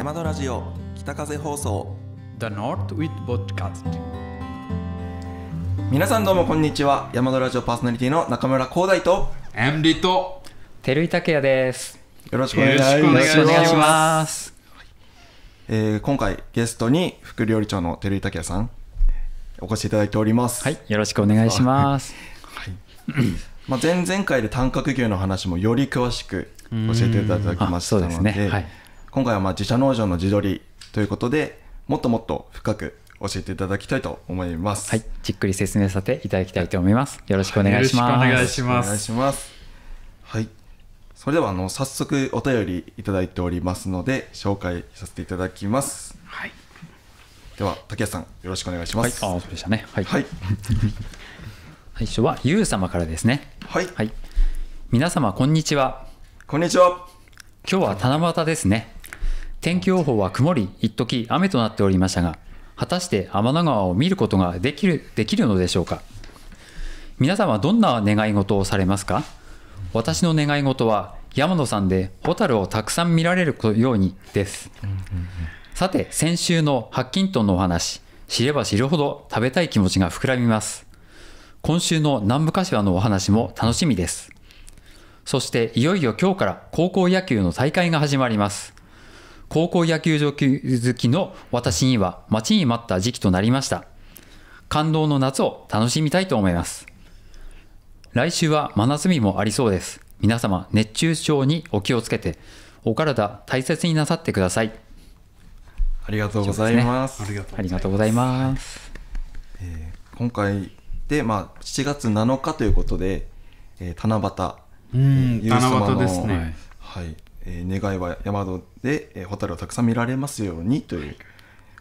山のラジオ北風放送 The North with Podcast 皆さんどうもこんにちは山のラジオパーソナリティの中村光大と MD と照井拓也ですよろしくお願いしますえー、今回ゲストに副料理長の照井拓也さんお越しいただいておりますはいよろしくお願いしますはいまあ前々回で短角牛の話もより詳しく教えていただきましたので、うんねはい、今回はまあ自社農場の自撮りということでもっともっと深く教えていただきたいと思います。はい、じっくり説明させていただきたいと思います。よろしくお願いします。はい、お願いします。お願いします。はい。それではあの早速お便りいただいておりますので紹介させていただきます。はい。では竹谷さんよろしくお願いします。はい、あ、そうでしたね。はい。はい、最初はゆう様からですね。はい。はい。皆様こんにちは。こんにちは。今日は七夕ですね。天気予報は曇り、一時雨となっておりましたが、果たして天の川を見ることができるできるのでしょうか。皆さんはどんな願い事をされますか私の願い事は、山野さんでルをたくさん見られるようにです。さて、先週の白金豚のお話、知れば知るほど食べたい気持ちが膨らみます。今週の南部柏のお話も楽しみです。そしていよいよ今日から高校野球の大会が始まります。高校野球場好きの私には待ちに待った時期となりました。感動の夏を楽しみたいと思います。来週は真夏日もありそうです。皆様、熱中症にお気をつけて、お体大切になさってください。ありがとうございます。すね、ありがとうございます。え今回で、まあ、7月7日ということで、えー、七夕、うん、七夕ですね。はい、えー、願いは山戸で、えー、蛍をたくさん見られますようにという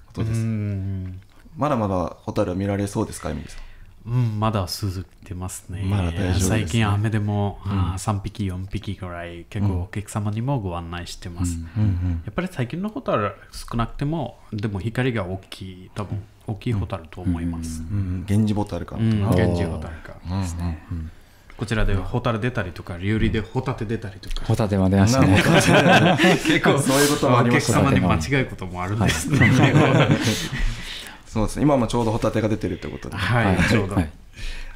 ことです。まだまだ蛍は見られそうですか、エさん。うん、まだ続けてますね。まだ大丈夫です、ね、最近、雨でも、うん、3匹、4匹ぐらい、結構お客様にもご案内してます。やっぱり最近の蛍は少なくても、でも光が大きい、多分大きい蛍と思います。うん、源氏蛍か。源氏蛍かですね。うんうんうんこちらではホタル出たりとか、リ理でホタテ出たりとか。ホタテも出ましたね。結構そういうこともありますたお客様に間違えることもあるんですね。そうですね。今もちょうどホタテが出てるってことで。はい、ちょうど。あ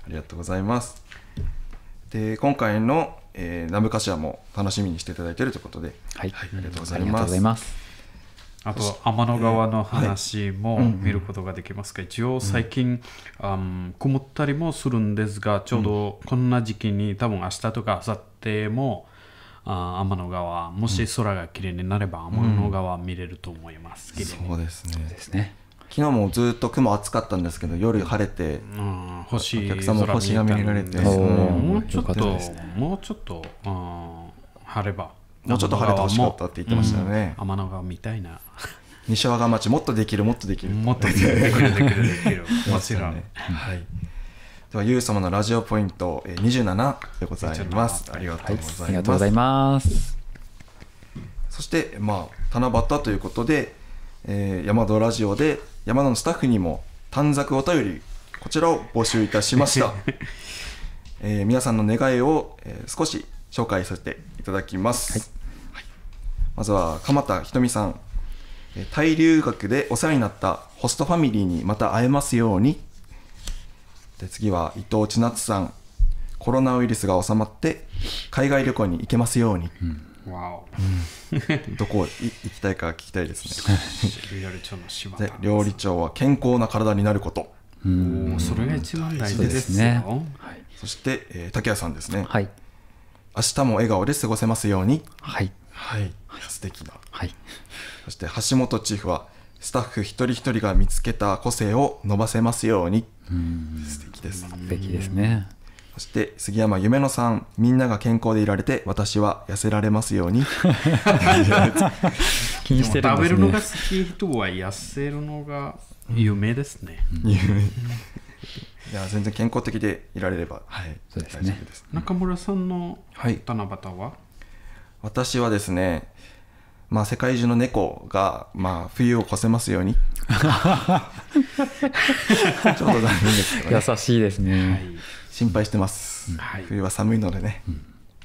りがとうございます。で、今回の、えー、カシアも楽しみにしていただいているということで、はい、ありがとうございます。あと天の川の話も見ることができますが、一応最近、うん、曇ったりもするんですがちょうどこんな時期に多分明日とか明後日もあ天の川もし空が綺麗になれば天の川見れると思います、うん、そうですねですね昨日もずっと雲暑かったんですけど夜晴れて、うん、星お客様星が見られて、もうちょっともうちょっと、うん、晴ればもうちょっと晴れてほしかったって言ってましたよね、天の川みたいな西和賀町もっとできるもっとできるもっとできるできるできるもちろん、はい、ではゆう様のラジオポイント27でございますありがとうございます、ありがとうございますそしてまあ七夕ということで、えー、山戸ラジオで山戸のスタッフにも短冊お便りこちらを募集いたしました、えー、皆さんの願いを、えー、少し紹介させていただきます、はい、まずは鎌田ひとみさん大留学でお世話になったホストファミリーにまた会えますようにで次は伊藤千夏さんコロナウイルスが収まって海外旅行に行けますように、うん、わお、どこ行きたいか聞きたいですねで料理長は健康な体になることおそれが一番大事ですね、はい、そして、えー、竹谷さんですね、はい明日も笑顔で過ごせますように。はい。はい。素敵な。はい。そして橋本チーフは、スタッフ一人一人が見つけた個性を伸ばせますように。うん素敵です。素敵ですね。そして杉山夢乃さん、みんなが健康でいられて、私は痩せられますように。気にしてるんですね。食べるのが好き人は痩せるのが夢ですね。いや全然健康的でいられれば、はい、そうですねす、中村さんの七夕は、はい、私はですねまあ、世界中の猫が、まあ、冬を越せますように ちょっと残念ですけど、ね、優しいですね、心配してます、冬は寒いのでね、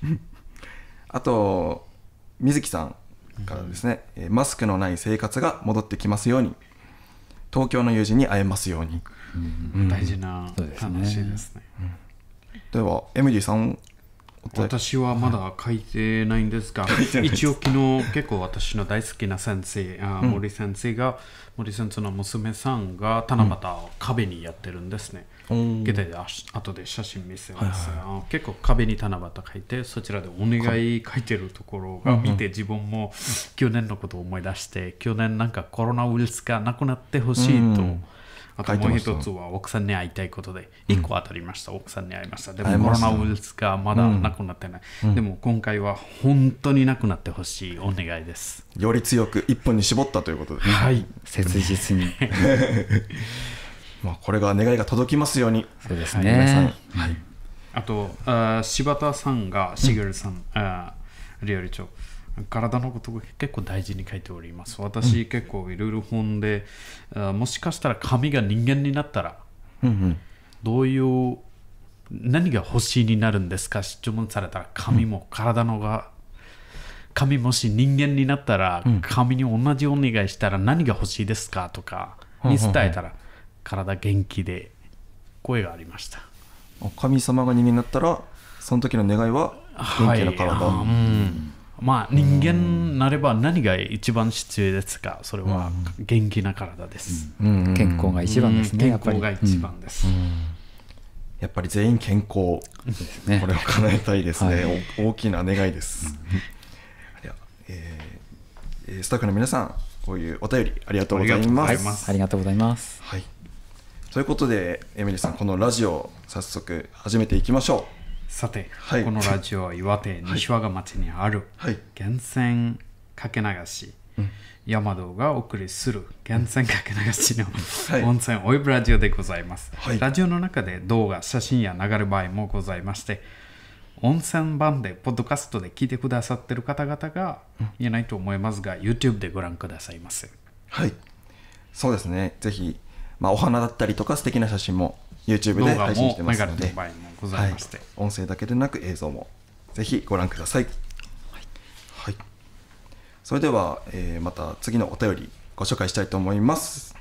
うん、あと水木さんからですね、うん、マスクのない生活が戻ってきますように東京の友人に会えますように大事な話ですね。ではエミリーさん私はまだ書いてないんですが、一応昨日結構私の大好きな先生、あ森先生が、森先生の娘さんが七夕を壁にやってるんですね。うん、で後で写真見せます、は結構壁に七夕書いて、そちらでお願い書いてるところが見て、自分も去年のことを思い出して、去年なんかコロナウイルスがなくなってほしいと。あともう一つは奥さんに会いたいことで、一個当たりました、奥さんに会いました。でもコロナウイルスがまだなくなってない。でも今回は本当になくなってほしいお願いです。より強く一本に絞ったということで、ね、はい、切実に。まあこれが願いが届きますように。そうですね。はい。あとあ柴田さんがしげるさん、あ料理長。体のことを結構大事に書いております私、結構いろいろ本で、もしかしたら神が人間になったら、うんうん、どういう何が欲しいになるんですか質問されたら神も体のが、神もし人間になったら、神に同じお願いしたら何が欲しいですかとかに伝えたら、体元気で声がありました神様が人間になったらその時の願いは元気な体、はいうんまあ人間なれば何が一番必要ですかそれは元気な体です、健康が一番ですね、健康が一番です、やっぱり全員健康ですねこれを叶えたいですね、はい、大きな願いです、うんえー、スタッフの皆さんこういうお便りありがとうございますありがとうございます、ということでエミリーさんこのラジオ早速始めていきましょうさて、はい、このラジオは岩手西和賀町にある源泉かけ流し、はい、山道がお送りする源泉かけ流しの、温泉オイブラジオでございます、ラジオの中で動画写真や流れ場合もございまして温泉版でポッドキャストで聞いてくださってる方々が言えないと思いますが、うん、YouTube でご覧くださいませはいそうですねぜひ、まあ、お花だったりとか素敵な写真も YouTube で配信してますので動画もございまして、はい、音声だけでなく映像もぜひご覧ください、はい、はい、それでは、えー、また次のお便りご紹介したいと思います、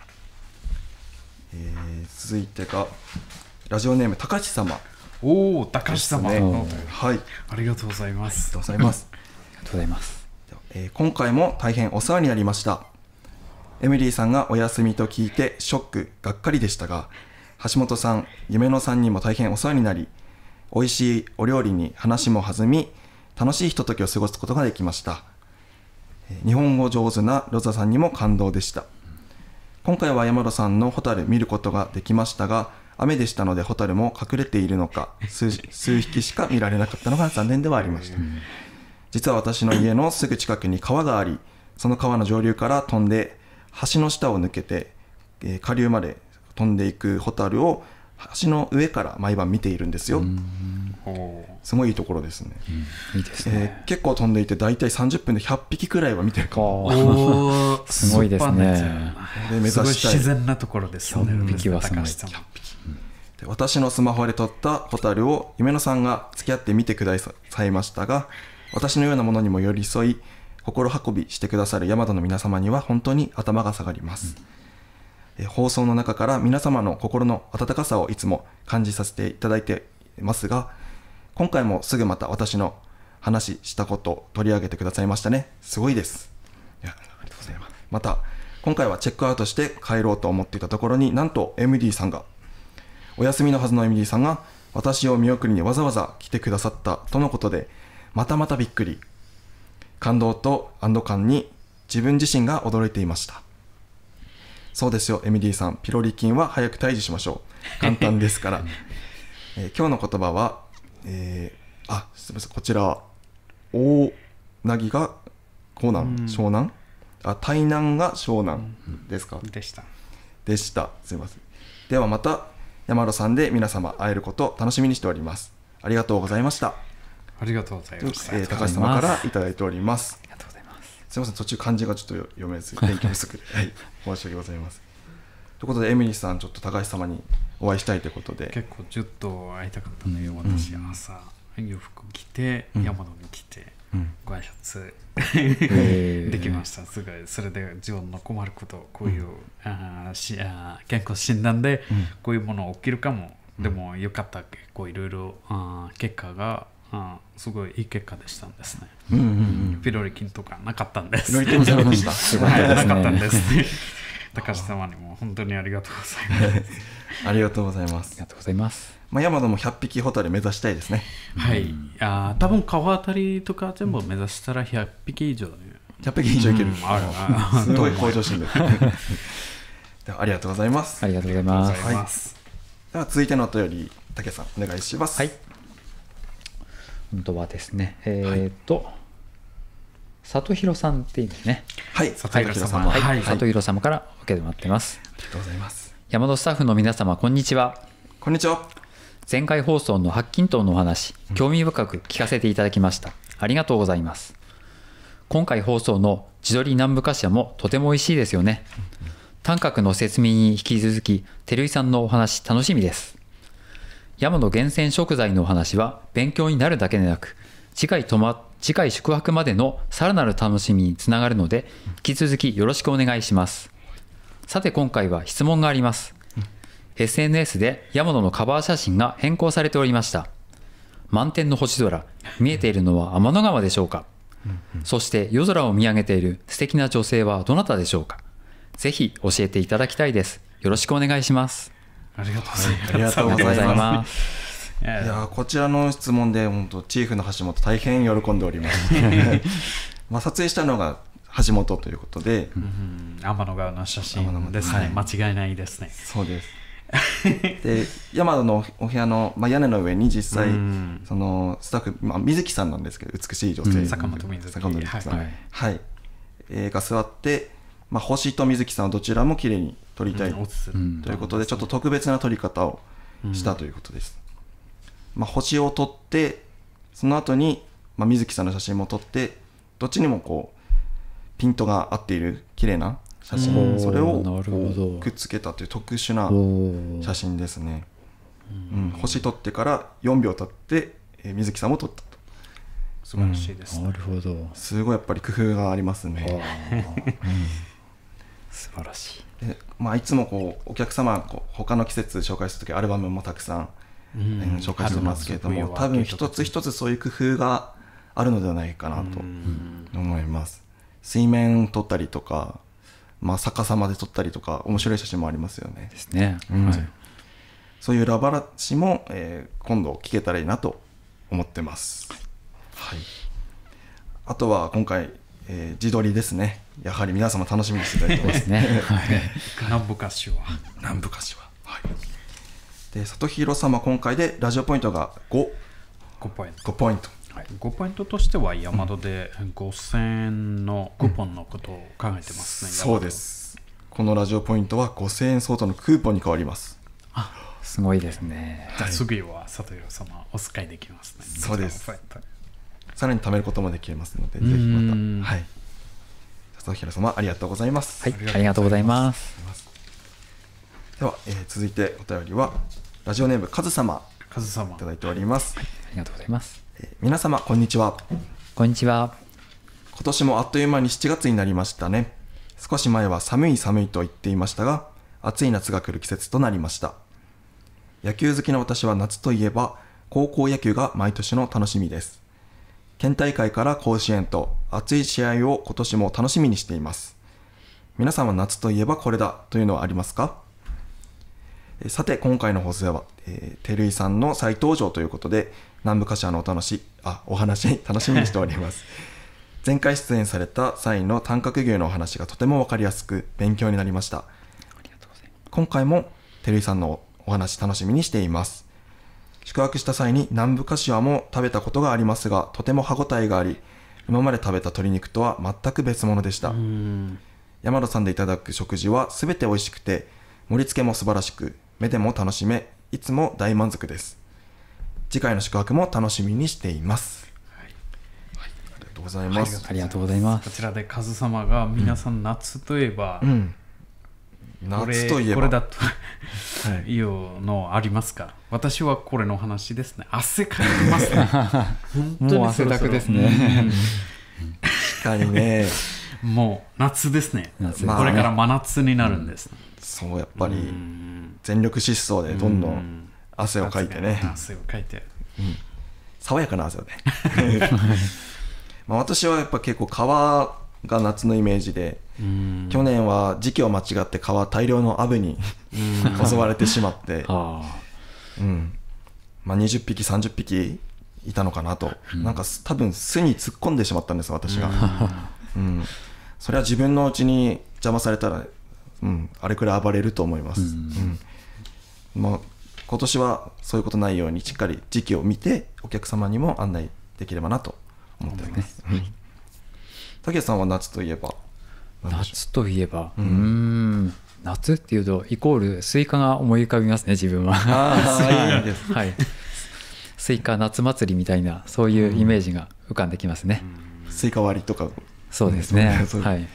えー、続いてがラジオネーム高橋様おお高橋様、ね、はいありがとうございますありがとうございますありがとうございます、えー、今回も大変お世話になりましたエミリーさんがお休みと聞いてショックがっかりでしたが橋本さん夢野さんにも大変お世話になり美味しいお料理に話も弾み楽しいひとときを過ごすことができました日本語上手なロザさんにも感動でした今回は山田さんの蛍見ることができましたが雨でしたので蛍も隠れているのか 数匹しか見られなかったのが残念ではありました実は私の家のすぐ近くに川がありその川の上流から飛んで橋の下を抜けて、え下流まで飛んでいく蛍を橋の上から毎晩見ているんですよ。すごいいいところですね。いいですね、結構飛んでいて大体30分で100匹くらいは見てるか すごいですね。で目い。自然なところですね。100匹はすごい。私のスマホで撮った蛍を夢野さんが付き合ってみてくださいましたが、私のようなものにも寄り添い心運びしてくださる大和の皆様には本当に頭が下がります。う放送の中から皆様の心の温かさをいつも感じさせていただいてますが、今回もすぐまた私の話したこと取り上げてくださいましたね。すごいです。いや、ありがとうございます。また、今回はチェックアウトして帰ろうと思っていたところになんと MD さんが、お休みのはずの MD さんが私を見送りにわざわざ来てくださったとのことで、またまたびっくり。感動と安堵感に自分自身が驚いていました。そうですよエミリーさんピロリ菌は早く退治しましょう 簡単ですから、えー、今日の言葉は、えー、あすみませんこちら大なぎが江南、うん、湘南あ台南が湘南ですか、でしたでしたすみませんではまた山田さんで皆様会えることを楽しみにしておりますありがとうございましたありがとうございます。えー、高橋様からいただいておりますすみません途中漢字がちょっと読めず勉強不足で、はい、申し訳ございませんということでエミリーさんちょっと高橋様にお会いしたいということで結構ちょっと会いたかったのよ、私朝洋服着て、うん、山野に来て、うん、ご挨拶できましたすごいそれで自分の困ることこういう、うん、あしあ健康診断でこういうもの起きるかも、でもよかったこういろいろ結果があすごいいい結果でしたんですね、うんうんうん、ピロリ菌とかなかったんですピロリ菌ゼロでしたすですね、なかったんです、高橋様にも本当にありがとうございます ありがとうございますありがとうございますまあ、山田も100匹ホタル目指したいですねはい、うん、あ多分川辺りとか全部目指したら100匹以上ね、100匹以上いける、うん、あるすごい向上心です ありがとうございますありがとうございます、はい、では続いてのお便り武さんお願いしますはい今度はですね、えっ、と、はい里広さんっていいんですね。はい、里弘様、はい、里広様から受けてもってます。ありがとうございます。山田スタッフの皆様、こんにちは。こんにちは。前回放送の白金島のお話、興味深く聞かせていただきました。ありがとうございます。今回放送の地鶏南部歌詞もとても美味しいですよね。短角の説明に引き続き、照井さんのお話楽しみです。山の厳選食材のお話は勉強になるだけでなく、次回泊ま、次回宿泊までのさらなる楽しみにつながるので、引き続きよろしくお願いします。さて今回は質問があります。SNS で山野のカバー写真が変更されておりました。満天の星空、見えているのは天の川でしょうか、うんうん、そして夜空を見上げている素敵な女性はどなたでしょうかぜひ教えていただきたいです。よろしくお願いします。ありがとうございます。ありがとうございます。いやこちらの質問で本当チーフの橋本大変喜んでおります まあ撮影したのが橋本ということで、うん、天の川の写真ですね、はい、間違いないですねそうですで山田のお部屋の、まあ、屋根の上に実際、うん、そのスタッフ、まあ、水木さんなんですけど美しい女性、うん、坂本水木さん、はい、はい、はい、が座って、まあ、星と水木さんはどちらも綺麗に撮りたい、うん、ということでちょっと特別な撮り方をしたということです、まあ、星を撮ってその後に、まあ、水木さんの写真も撮ってどっちにもこうピントが合っている綺麗な写真それをくっつけたという特殊な写真ですね、うん、星撮ってから4秒経って、えー、水木さんも撮ったと素晴らしいです、ねうん、なるほどすごいやっぱり工夫がありますね、うん、素晴らしいでまあ、いつもこうお客様こう他の季節紹介する時アルバムもたくさん、うん、紹介してますけれども多分一つ一つそういう工夫があるのではないかなと思います。水面撮ったりとか、まあ、逆さまで撮ったりとか面白い写真もありますよね。ですね。うんはい、そういうラ話も、えー、今度聞けたらいいなと思ってます。はい、はい、あとは今回えー、自撮りですねやはり皆様楽しみにしていただいてますね、はい、南部歌手は南部歌手ははいで里弘様今回でラジオポイントが五。五ポイント五ポイントはい、5ポイントとしては山マで5000円のクーポンのことを考えてますね、うん、そうですこのラジオポイントは5000円相当のクーポンに変わりますあすごいですねじゃあ次は里藤様お使いできますねそうですさらに貯めることもできますので、ぜひまた。はい。佐々木様、ありがとうございます。はい、ありがとうございます。では、えー、続いてお便りは、ラジオネームカズ様。カズ様。いただいております。はい、ありがとうございます。えー、皆様、こんにちは。こんにちは。今年もあっという間に7月になりましたね。少し前は寒い寒いと言っていましたが、暑い夏が来る季節となりました。野球好きの私は夏といえば、高校野球が毎年の楽しみです。県大会から甲子園と熱い試合を今年も楽しみにしています。皆さんは夏といえばこれだというのはありますかさて今回の放送では、えー、照井さんの再登場ということで南部歌社のお楽しあお話 楽しみにしております 前回出演された際の短角牛のお話がとても分かりやすく勉強になりましたありがとうございます。今回も照井さんのお話楽しみにしています宿泊した際に南部かしわも食べたことがありますが、とても歯ごたえがあり、今まで食べた鶏肉とは全く別物でした。山田さんでいただく食事は全て美味しくて、盛り付けも素晴らしく、目でも楽しめ、いつも大満足です。次回の宿泊も楽しみにしています。ありがとうございます。ありがとうございます。こちらでカズ様が皆さん夏といえば、うん、夏といえばこれだというのありますか私はこれの話ですね汗かきますね もう汗だくですね確かにねもう夏ですね、ね、これから真夏になるんです、ねうん、そうやっぱり全力疾走でどんどん汗をかいてね汗をかいて、うん、爽やかな汗をね まあ私はやっぱ結構川が夏のイメージで去年は時期を間違って川大量のアブに襲われてしまって、うんまあ、20匹30匹いたのかなと、うん、なんか多分巣に突っ込んでしまったんです私が、うん、それは自分のうちに邪魔されたら、うん、あれくらい暴れると思います、うんまあ、今年はそういうことないようにしっかり時期を見てお客様にも案内できればなと思っております、竹内さんは夏といえば夏といえばうん夏っていうとイコールスイカが思い浮かびますね自分ははい、スイカ夏祭りみたいなそういうイメージが浮かんできますね、スイカ割りとかそうですねはい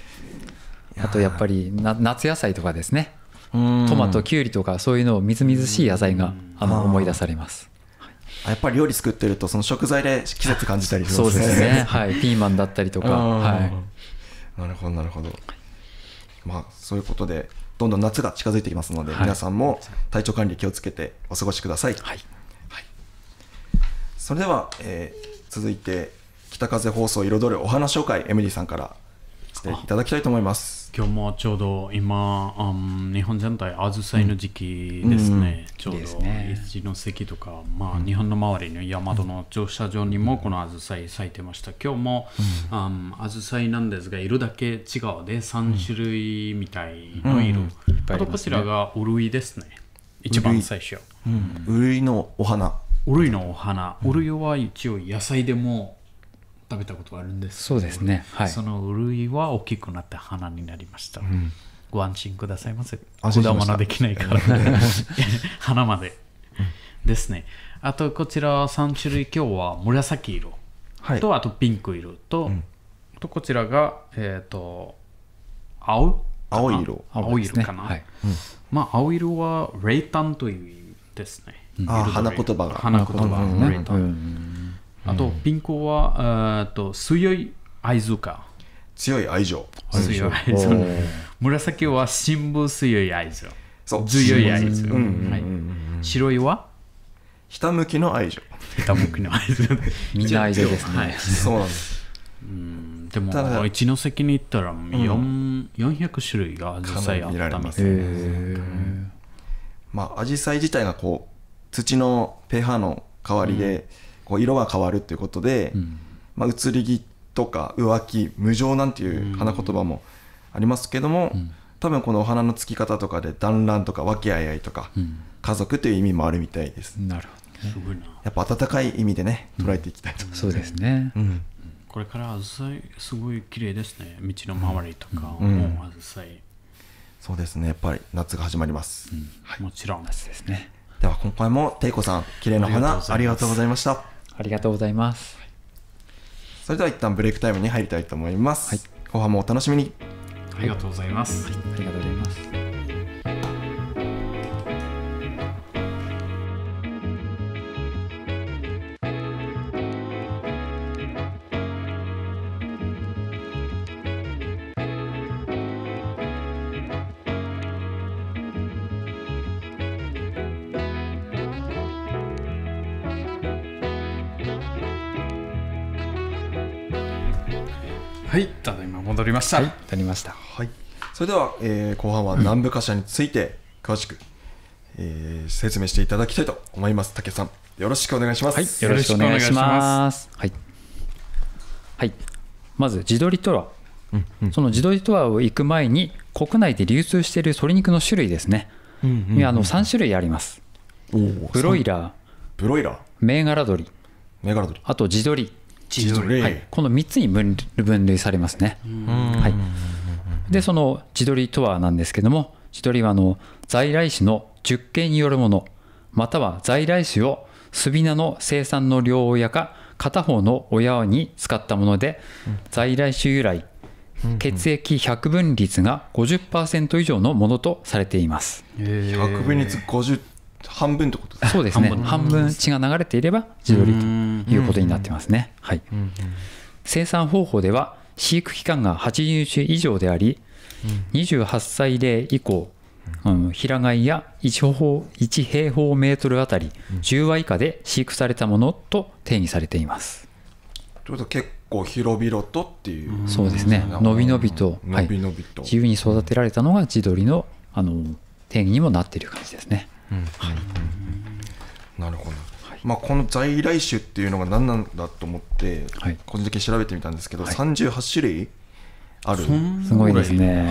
あとやっぱりな夏野菜とかですねトマトきゅうりとかそういうのをみずみずしい野菜があの思い出されますやっぱり料理作ってるとその食材で季節感じたりしますねそうですねはいピーマンだったりとかはいなるほどなるほど、まあ、そういうことでどんどん夏が近づいてきますので、はい、皆さんも体調管理気をつけてお過ごしください、はい、はい、それでは、えー、続いて北風放送彩るお話紹介エミリーさんからしていただきたいと思います今日もちょうど今、うん、日本全体アずサイの時期ですね、うん、ちょうど一の席とか、まあ、日本の周りの山戸の乗車場にもこのアずサイ咲いてました今日も、あん、アジサイなんですが色だけ違うで3種類みたいの色、うんうんあとこちらがウルイですね一番最初ウルイ,、のお花ウルイのお花、うるウルイは一応野菜でも食べたことあるんですそうですね、はい、そのいは大きくなって花になりました、うん、ご安心くださいませ果物できないから 花まで、うん、ですねあとこちら3種類今日は紫色と、はい、あとピンク色と、うん、とこちらがえっ、ー、と青青色青色かな、ねはい、まあ青色は冷淡という意味ですね、うん、花言葉が花言葉、ね、冷淡、あと、ピンコは、えー、と強い愛か。強い愛情。強い愛情。紫は新聞強い愛情。そう。強い愛情。白いはひたむきの愛情。ひたむきの愛情。みんな愛情ですね。はい、そうなんです。うんでも、一関に行ったら400種類がアジあったんですいまあ、アジサイ自体がこう、土のペーハーの代わりで、うんこう色が変わるっていうことで、うん、まあ、移り気とか浮気無情なんていう花言葉もありますけども、うん、多分このお花のつき方とかで団らんとか和気あいあいとか、家族という意味もあるみたいです。なるほど、ね、やっぱ温かい意味でね捉えていきたいと思います、そうですね、うんこれからあずさいすごい綺麗ですね道の周りとか、うん、もうアジサそうですねやっぱり夏が始まります、うんはい、もちろん夏ですねでは今回もていこさん綺麗な花ありがとうございましたありがとうございます。それでは一旦ブレイクタイムに入りたいと思います。はい、後半もお楽しみに。ありがとうございます。はい、ありがとうございます。戻りました。はい、りました。はい。それでは、えー、後半は南部貨車について詳しく、えー、説明していただきたいと思います。竹さん、よろしくお願いします。はい、よろしくお願いします。はい。はい。まず自撮りとは、うんうん、その自撮りとはを行く前に国内で流通している鶏肉の種類ですね。うんうんうん、あの3種類あります。ブロイラー、ブロイラー、銘柄鶏、銘柄鶏、あと地鶏。り、はい、この3つに分分類されますね。はい、でその自撮りとはなんですけども自撮りはあの在来種の熟形によるものまたは在来種をスビナの生産の両親か片方の親に使ったもので、在来種由来血液百分率が50%以上のものとされています。百分率50半分ってことですそうですね半分血が流れていれば自撮りということになってますね、はい、生産方法では飼育期間が80日以上であり、28歳で以降、うん、平飼いや 1, 1平方メートルあたり10羽以下で飼育されたものと定義されています。ということは結構広々とっていうそうですね伸び伸びと,、はい、びびと自由に育てられたのが地鶏のあの定義にもなっている感じですね。はい、なるほど、はい、まあ、この在来種っていうのが何なんだと思って、個人的に調べてみたんですけど、38種類あるすごいですね、は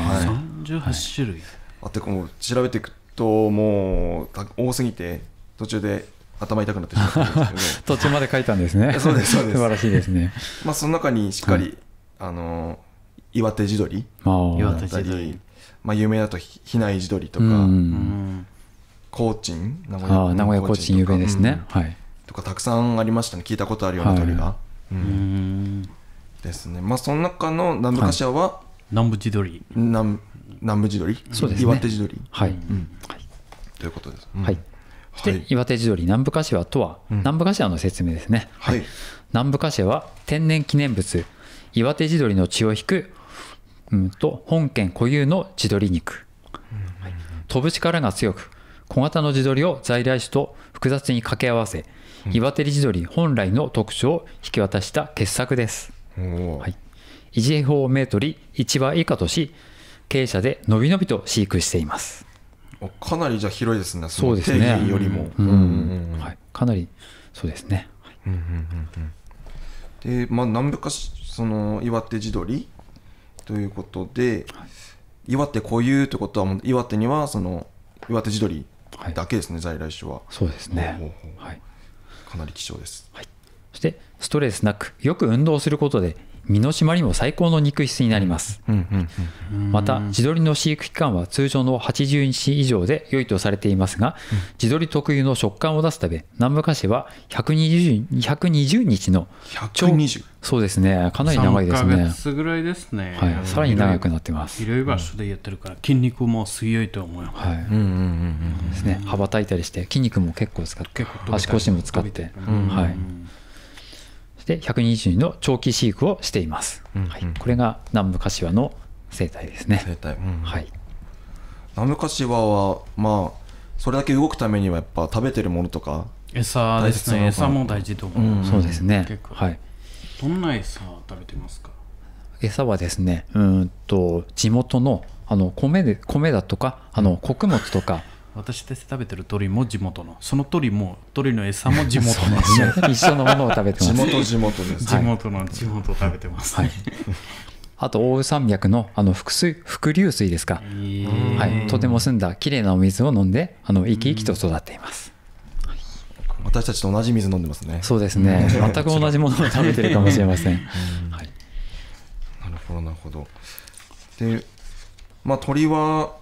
い、38種類、あってこう調べていくともう多すぎて途中で頭痛くなってしまったんですけど 途中まで書いたんですね そうですそうです素晴らしいですねまあその中にしっかり、あの岩手地鶏だったり、まあ、有名だと比内地鶏とか、うんうん、コーチン名古屋コーチン有名ですね、うん、はい、とかたくさんありましたね聞いたことあるような鳥が、はい、うん、ですねまあその中の南部柏は、はい、南部地鶏南南部地鶏そうです、ね、岩手地鶏はい、ということです、はいで岩手地鶏南部柏とは、南部柏の説明ですね、はい、南部柏は天然記念物岩手地鶏の血を引く、うん、と本県固有の地鶏肉、飛ぶ力が強く小型の地鶏を在来種と複雑に掛け合わせ、うん、岩照地鶏本来の特徴を引き渡した傑作です。はい、維持法をートル1羽以下とし鶏舎でのびのびと飼育しています。かなりじゃ広いですね。そうですね。よりも、はい、かなりそうですね。で、まあ何部かその岩手地鶏ということで、はい、岩手固有ということは岩手にはその岩手地鶏だけですね、在来種はそうですね、はい、かなり貴重です、はい、そしてストレスなくよく運動することで身の締まりも最高の肉質になります、また地鶏の飼育期間は通常の80日以上で良いとされていますが、うん、地鶏特有の食感を出すため南部菓子は 120, 120日の超そうですねかなり長いですね3ヶ月ぐらいですね、はい、さらに長くなってますいろいろ場所でやってるから筋肉も強いと思うはいうんうんうんうんですね羽ばたいたりして筋肉も結構使って足腰も使って、はいして120の長期飼育をしています、うんうん、はい、これが南部柏の生態ですね生態、うん、はい、南部柏はまあそれだけ動くためにはやっぱ食べてるものとか餌ですね餌も大事と思います、うん、そうですねはいどんな餌食べてますか餌はですねうんと地元のあの米で米だとかあの穀物とか私たち食べてる鳥も地元のその鳥も鳥の餌も地元の 一緒のものを食べてます地元地元です、地元の地元を食べてます、はい、あと奥羽山脈のあの伏水伏流水ですか、えー、はい、とても澄んだ綺麗なお水を飲んであの生き生きと育っています、私たちと同じ水飲んでますねそうですね全く同じものを食べてるかもしれません、んはい、なるほどなるほどでまあ鳥は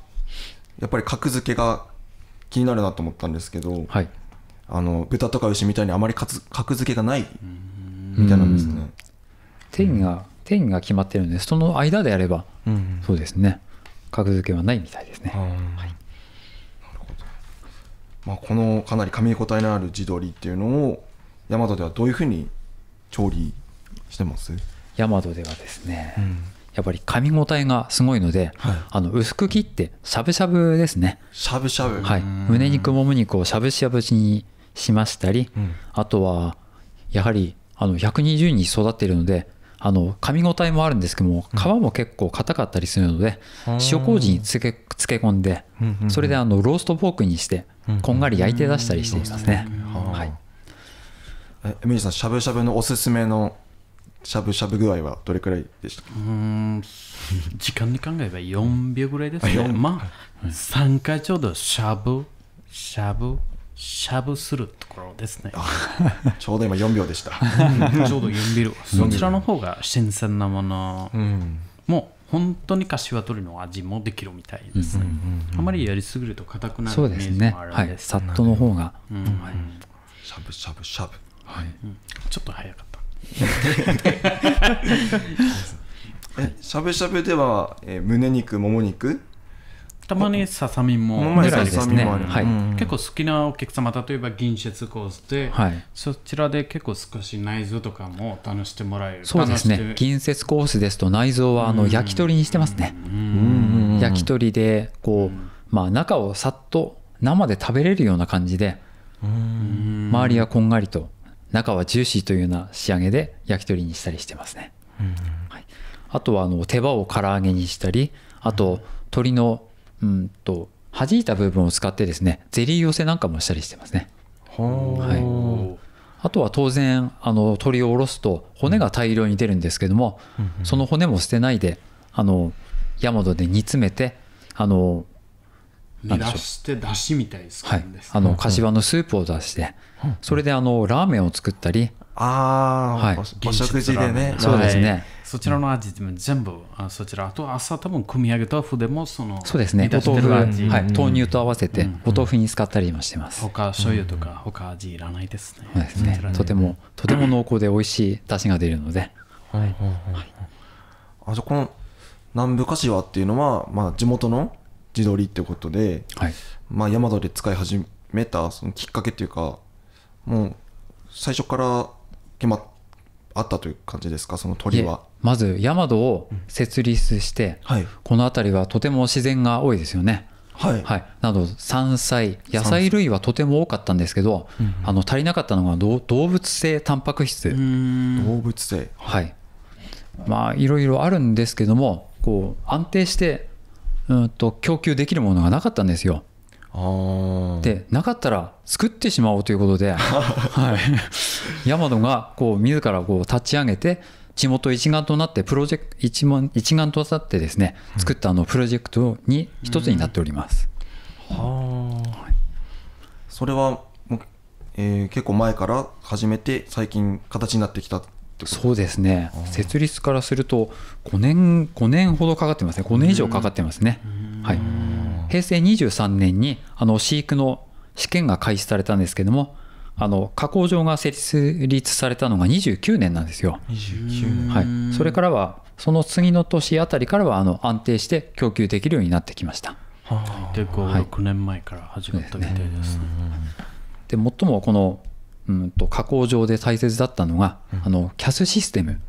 やっぱり格付けが気になるなと思ったんですけど、はい、あの豚とか牛みたいにあまり格付けがないみたいなんですね。天が天が決まってるのでその間でやれば、うんうん、そうですね格付けはないみたいですね。はい、なるほどまあ、このかなり噛み応えのある地鶏っていうのを大和ではどういうふうに調理してます大和ではですね、うんやっぱり噛み応えがすごいので、はい、あの薄く切ってしゃぶしゃぶですねしゃぶしゃぶはい胸肉もも肉をしゃぶしゃぶにしましたり、うん、あとはやはりあの120に育っているのであの噛み応えもあるんですけども皮も結構硬かったりするので塩麹につけ漬け込んでそれであのローストポークにしてこんがり焼いて出したりしていますね。はい。え、ミリさんしゃぶしゃぶのおすすめのしゃぶしゃぶ具合はどれくらいでしたうん時間で考えれば4秒ぐらいですねまあ3回ちょうどしゃぶしゃぶしゃぶするところですねちょうど今4秒でしたちょうど4秒 そちらの方が新鮮なもの、うん、もう本当に柏鳥の味もできるみたいですね、うんうん、あまりやりすぎると硬くなるイメージもあるんですね、はい、さっとの方が、しゃぶしゃぶしゃぶ、ちょっと早かった えしゃぶしゃぶでは、えー、胸肉もも肉たまにささみもぐらいですね、はい、結構好きなお客様例えば銀節コースで、はい、そちらで結構少し内臓とかも楽してもらえるそうですね銀節コースですと内臓はあの焼き鳥にしてますね焼き鳥でこう、まあ、中をさっと生で食べれるような感じで周りはこんがりと中はジューシーというような仕上げで焼き鳥にしたりしてますね、うんはい、あとはあの手羽を唐揚げにしたりあと鶏のうんと弾いた部分を使ってですねゼリー寄せなんかもしたりしてますねはい、あとは当然あの鶏をおろすと骨が大量に出るんですけども、うんその骨も捨てないであの山戸で煮詰めてあの煮出して出汁みたいですあの柏のスープを出して、それであのラーメンを作ったりああ、はい、お食事でねそうですね、そちらの味全部あそちらあと朝多分組み上げ豆腐でもそのそうですねお豆腐、はい、豆乳と合わせてお豆腐に使ったりもしてます、うん、他醤油とか他味いらないですね、そうですねとてもとても濃厚で美味しい出汁が出るので、はいはい、あじゃこの南部柏っていうのは、まあ、地元の自撮りってことで、はい、まあ、山マで使い始めたそのきっかけっていうかもう最初から決まっあったという感じですかその鳥はまず山マを設立して、うんはい、この辺りはとても自然が多いですよね。はい、はい、など山菜野菜類はとても多かったんですけど、あの足りなかったのが動物性タンパク質動物性はいまあいろいろあるんですけどもこう安定してうんと供給できるものがなかったんですよ。でなかったら作ってしまおうということで、はい、山野がこう自らこう立ち上げて地元一丸となってプロジェクト一一丸となってですね作ったあのプロジェクトに一つになっております。うん、はあ、それはえー、結構前から始めて最近形になってきたってそうですね設立からすると5年 ,5 年ほどかかってますね5年以上かかってますね、はい、平成23年にあの飼育の試験が開始されたんですけどもあの加工場が設立されたのが29年なんですよ。はい、それからはその次の年あたりからはあの安定して供給できるようになってきました。はあ、はい、年前から始まったみたいですね。はい、で、ね、最もこのうんと加工上で大切だったのが、うん、あの CAS システム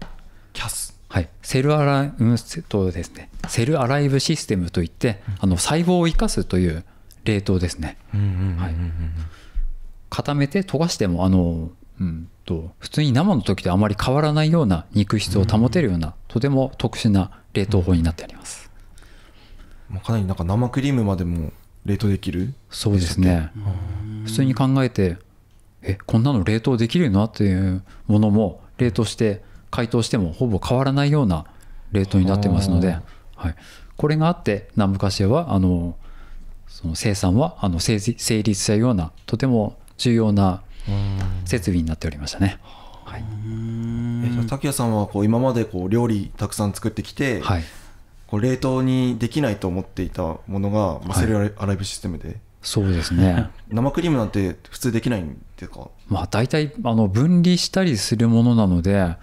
CAS はい、セルアライ、うんとですね、セルアライブシステムといって、あの細胞を生かすという冷凍ですね。固めて溶かしてもあの、うんと、普通に生の時とあまり変わらないような肉質を保てるような、うんとても特殊な冷凍法になってあります。まかなりなんか生クリームまでも冷凍できるそうですね。普通に考えてえこんなの冷凍できるなっていうものも冷凍して解凍してもほぼ変わらないような冷凍になってますので、はい、これがあって南部シエはあのその生産はあの成立したようなとても重要な設備になっておりましたね。はい、え谷さんはこう今までこう料理たくさん作ってきて、はい、こう冷凍にできないと思っていたものが、まあ、セルアライブシステムでそうですね 生クリームなんて普通できないんですかまあ大体あの分離したりするものなので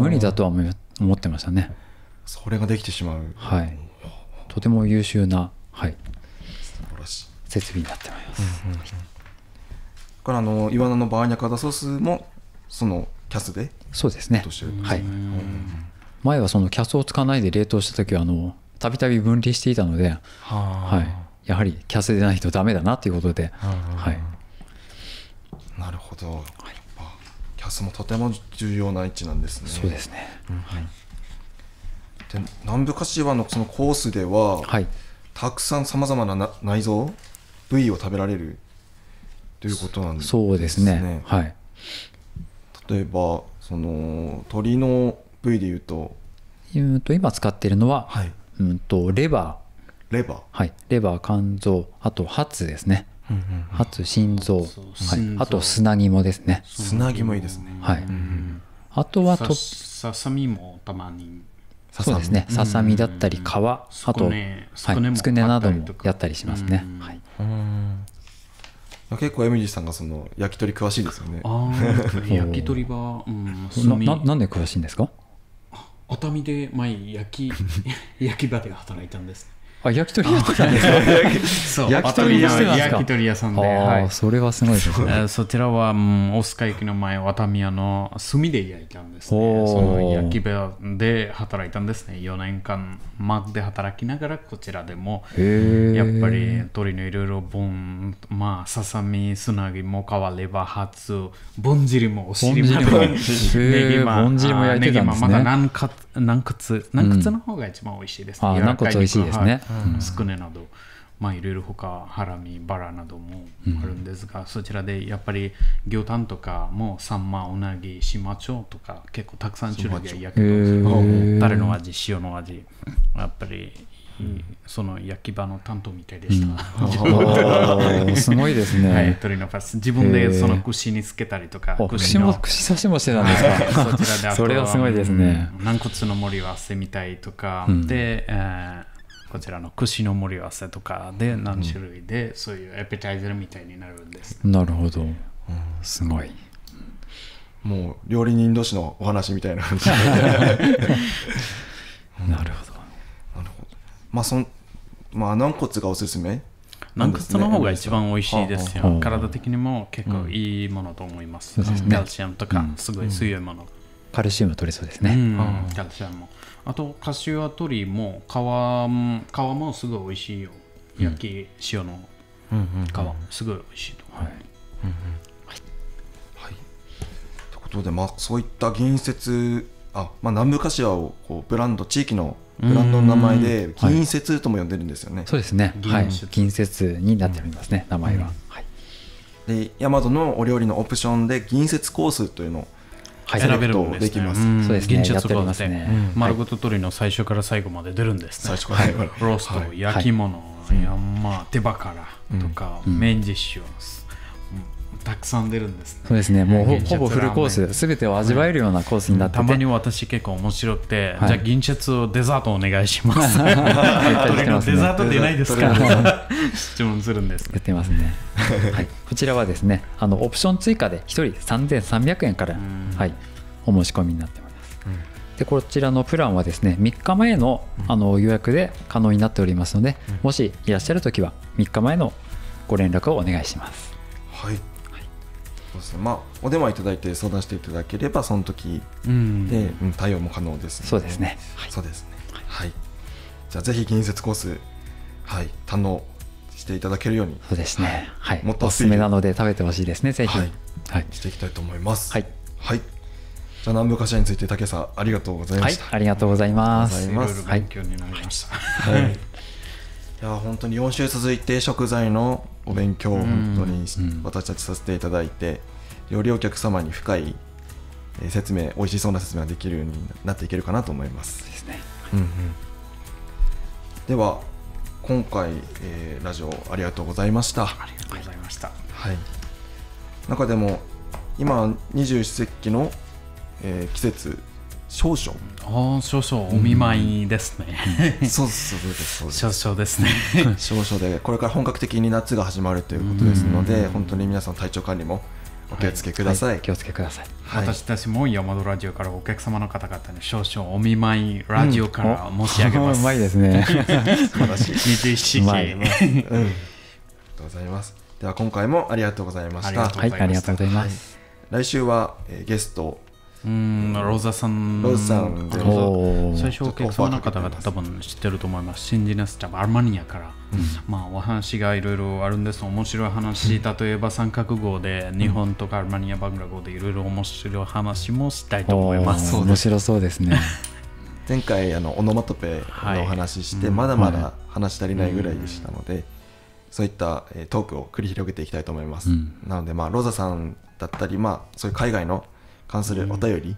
無理だとは思ってましたねそれができてしまうはいとても優秀な、はい、設備になっていります、うんうんからあのイワナのバーニャカダソースもそのキャスでそうですねはい、前はそのキャスを使わないで冷凍した時はあのたびたび分離していたのではいやはりキャスでないとダメだなということで、はい、なるほど、はい、キャスもとても重要な位置なんですね。そうですね、うん、はい、で南部柏のそのコースでは、はい、たくさんさまざまな内臓部位を食べられるということなんですね。そうですねはい、例えばその鳥の部位でいうとうと今使っているのは、はい、うんとレバーレバーはいレバー肝臓あと発ですね発心臓、はい、あと砂肝ですね砂肝いいですねはい、あとはとささみもたまにそうですねささみだったり皮あと、ねはい、つくねなどもやったりしますね、はい、結構エミリーさんがその焼き鳥詳しいですよね 焼き鳥は、うん、ななんで詳しいんですか熱海で前焼き 焼き場で働いたんですあ焼き鳥屋さんですか 焼き鳥屋さんで、はい、それはすごいですねそちらは、うん、オス駅の前ワタミヤの炭で焼いたんですねその焼き部屋で働いたんですね4年間マッで働きながらこちらでもやっぱり鳥のいろいろボンまあささみ砂肝も変われば初ぼん汁もお尻もぼん汁も焼いてたんですねまだ軟骨軟骨軟骨の方が一番美味しいですね、軟骨美味しいですね、はいつくねなど、まあ、いろいろ他ハラミバラなどもあるんですが、うん、そちらでやっぱり牛タンとかもサンマうなぎシマチョウとか結構たくさん種類がやけどタの味塩の味やっぱりその焼き場の担当みたいでした。すごいですね。はい、鳥のパス。自分でその串につけたりとか、串も串刺しもしてたんですか。そちらでそれはすごいですね。軟骨の森は汗みたいとか、で、えーこちらの串の盛り合わせとかで何種類で、そういうエペタイザルみたいになるんです、ね、なるほど、うん、すごい、もう料理人同士のお話みたいな感じ なるほどなるほどまあそんまあ軟骨がおすすめ軟骨の方が一番美味しいですよ、体的にも結構いいものと思います、カルシアムとかすごい強いもの、カルシウム取れそうですね、うん、カルシアムもあとカシュアトリも皮もすごい美味しいよ焼き塩の皮、すごい美味しいと、はいううはい、はい、ということで、まあ、そういった銀節あ、まあ、南部柏をこうブランド地域のブランドの名前で銀節とも呼んでるんですよね、はい、そうですねはい銀節になっておりますね、うん、名前が、はい、でヤマトのお料理のオプションで銀節コースというのをはい、選べるんですね。そうですね。現地とかですね。丸ごと鳥の最初から最後まで出るんですね。最初からロースト、焼き物、いやまあ手羽からとかメンディッシュ。たくさん出るんです、そうですねもうほぼフルコースすべてを味わえるようなコースになって、はい、たまに私結構面白くて、はい、じゃあ銀シャツをデザートお願いしますはい、ね、デザート出ないですか質問するんですやってますね、はい、こちらはですねあのオプション追加で1人3300円から、はい、お申し込みになってます、でこちらのプランはですね3日前のあの予約で可能になっておりますので、もしいらっしゃる時は3日前のご連絡をお願いします。はいそうですねまあお電話いただいて相談していただければその時で、うん、対応も可能です、そうですねそうですねはい、じゃあぜひ近接コースはい堪能していただけるようにそうですねはい、もっとおすすめなので食べてほしいですねぜひはい、はい、していきたいと思いますはい、はい、じゃあ南部柏について竹さんありがとうございました、はい、ありがとうございますいろいろ勉強になりましたはい いや本当に4週続いて食材のお勉強を本当に私たちさせていただいて、よりお客様に深い説明美味しそうな説明ができるようになっていけるかなと思います。ですね。うんうん、では今回、えー、ラジオありがとうございました。ありがとうございました。はい。中でも今二十四節気の、えー、季節少々ああ少々お見舞いですね、うそうそうそう少々ですね 少々でこれから本格的に夏が始まるということですので本当に皆さん体調管理もお気をつけください、気をつけください、はい、私たちも山戸ラジオからお客様の方々に少々お見舞いラジオから申し上げます、うまいですね素晴らしい21世ありがとうございますでは今回もありがとうございましたはいありがとうございます、来週は、えー、ゲストうんローザさんローザさん最初お客様の方が多分知ってると思いますシンジネスジャブアルマニアから、うん、まあお話がいろいろあるんです面白い話例えば三角語で日本とかアルマニアバングラ語でいろいろ面白い話もしたいと思います面白そうですね 前回あのオノマトペのお話して、はい、まだまだ話し足りないぐらいでしたので、はい、そういった、えー、トークを繰り広げていきたいと思います、うん、なのでまあローザさんだったりまあそういう海外の関するお便り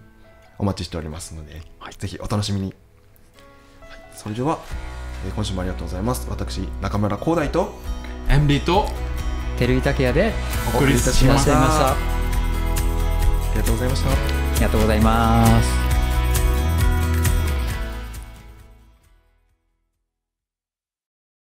お待ちしておりますので、はい、ぜひお楽しみに、はい、それでは、えー、今週もありがとうございます私中村光大とエンリーと照井拓也でお送りいたしましたありがとうございましたありがとうございます